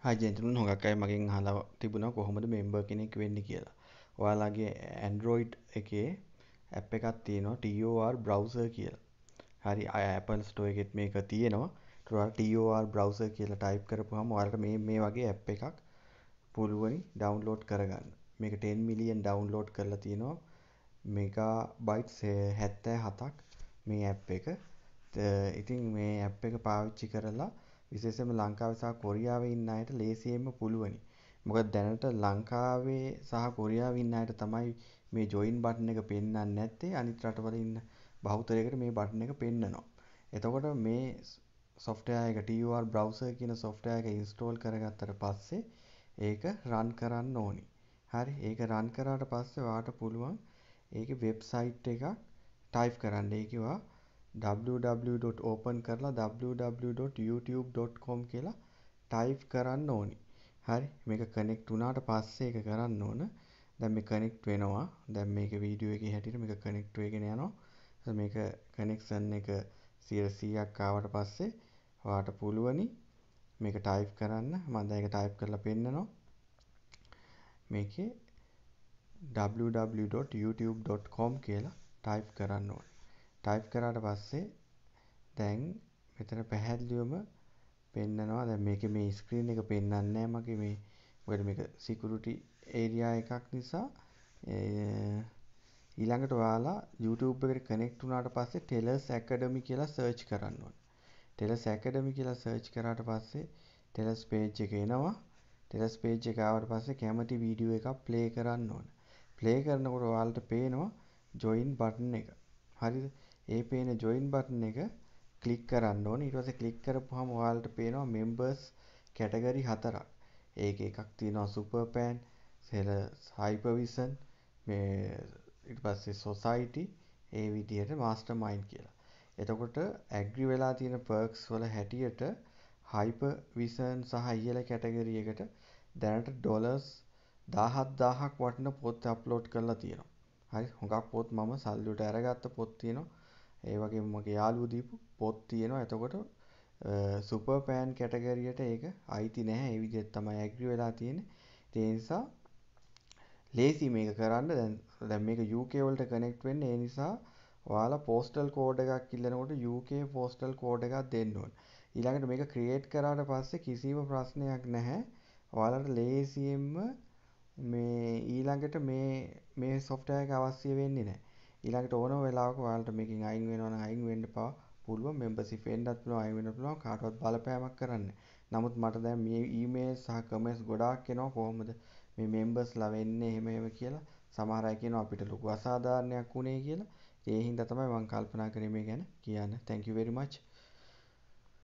ජනතුන් හොඟක්කයි මගින් හලා තිබුණ කොහොමද මෙම්බර් කෙනෙක් වෙන්න කියලා ඔයාලාගේ ඇන්ඩරෝයිඩ් එකේ ඇප් එකත් තියෙනවා TOR බ්‍රවසර් කියල හරි අපල් ස්ටෝ එකෙත් මේක තියෙනවා TOR බ්‍රවසර් කියලා ටයිප් කරපුහම ඔයාලට මේ මේ වගේ ඇප් එකක් පුළුවනි ඩවන්ලෝඩ් කරගන්න මේක 10 මිලියන් ඩවන්ලෝඩ් කරලා තියෙනවා මෙගා බයිට් හැත්තෑ හතක් මේ ඇප් එක ඉතින් මේ ඇප් එක පාවිච්චි කරලා විශේෂයෙන්ම ලංකාවේ සහ කොරියාවේ ඉන්න අයට ලේසියෙන්ම පුළුවනි. මොකද දැනට ලංකාවේ සහ කොරියාවේ ඉන්න අයට තමයි මේ ජොයින් බටන් එක පෙන්වන්නේ නැත්තේ. අනිත් රටවල ඉන්න බහුතරයකට මේ බටන් එක පෙන්වනවා. එතකොට මේ software එක TUR browser කියන software එක install කරගත්තට පස්සේ ඒක run කරන්න ඕනි. හරි. ඒක run කරාට පස්සේ ඔයාට පුළුවන් ඒකේ website එකක් type කරන්න. ඒකේ www. ඕපන් කරලා www.youtube.com කියලා ටයිප් කරන්න ඕනි. හරි මේක කනෙක්ට් වුණාට පස්සේ ඒක කරන්න ඕන. දැන් මේ කනෙක්ට් වෙනවා. දැන් මේක වීඩියෝ එකේ හැටියට මේක කනෙක්ට් වෙගෙන යනවා. මේක කනෙක්ෂන් එක 100ක් ආවට පස්සේ ඔයාට පුළුවනි මේක ටයිප් කරන්න. මම දැන් ඒක ටයිප් කරලා පෙන්නනවා. මේකේ www.youtube.com කියලා ටයිප් කරන්න ඕනේ. ටයිප් කරාට පස්සේ දැන් මෙතන පැහැදිලිවම පෙන්නනවා දැන් මේකේ මේ ස්ක්‍රීන් එක පෙන්වන්නේ නැහැ මගේ මේ මොකද මේක සිකියුරිටි ඒරියා එකක් නිසා ඊළඟට ඔයාලා YouTube එකට කනෙක්ට් වුණාට පස්සේ Tellers Academy කියලා සර්ච් කරන්න ඕනේ. Tellers Academy කියලා සර්ච් කරාට පස්සේ Tellers page එක එනවා. Tellers page එක ආවට පස්සේ කැමති වීඩියෝ එකක් play කරන්න ඕනේ. play කරනකොට ඔයාලට පේනවා join button එක. හරිද? ඒ පේන join button එක click කරන්න ඕනේ. ඊට පස්සේ click කරපුවාම ඔයාලට පේනවා members category හතරක්. ඒක එකක් තියෙනවා super pan, hypervision මේ ඊට පස්සේ society ඒ විදිහට mastermind කියලා. එතකොට agree වෙලා තියෙන perks වල හැටියට hypervision සහ EL category එකට දැනට ඩොලර්ස් 17000ක් වටින පොත් අප්ලෝඩ් කරලා තියෙනවා. හරි හුඟක් පොත් මම සල්ලි වලට අරගත්ත පොත් තියෙනවා. ඒ වගේ මගේ යාළුවෝ දීපු පොත් තියෙනවා. එතකොට සුපර් පෑන් කැටගරියට ඒක අයිති නැහැ. ඒ විදිහට තමයි ඇග්‍රී වෙලා තියෙන්නේ. ඒ නිසා ලේසි මේක කරන්න. දැන් දැන් මේක UK වලට කනෙක්ට් වෙන්නේ. ඒ නිසා ඔයාලා පෝස්ටල් කෝඩ් එකක් ඉල්ලනකොට UK පෝස්ටල් කෝඩ් එකක් දෙන්න ඕන. ඊළඟට මේක ක්‍රියේට් කරාට පස්සේ කිසිම ප්‍රශ්නයක් නැහැ. ඔයාලට ලේසියෙන්ම මේ ඊළඟට මේ මේ සොෆ්ට්වෙයාර් එක අවශ්‍ය වෙන්නේ නැහැ. ඊළඟට ඕනම වෙලාවක ඔයාලට මේකෙන් අයින් වෙනවා නම් අයින් වෙන්න පවා පුළුවන් membership වෙන්නත් පුළුවන් අයින් වෙන්න පුළුවන් කාටවත් බලපෑමක් කරන්න. නමුත් මට දැන් මේ ඊමේල් සහ කමෙන්ට්ස් ගොඩාක් එනවා කොහොමද මේ membersලා වෙන්නේ එහෙම එහෙම කියලා. සමහර අය කියනවා අපිට ලොකු අසාධාරණයක් වුණේ කියලා. ඒ හින්දා තමයි මම කල්පනා කරේ මේ ගැන කියන්න. thank you very much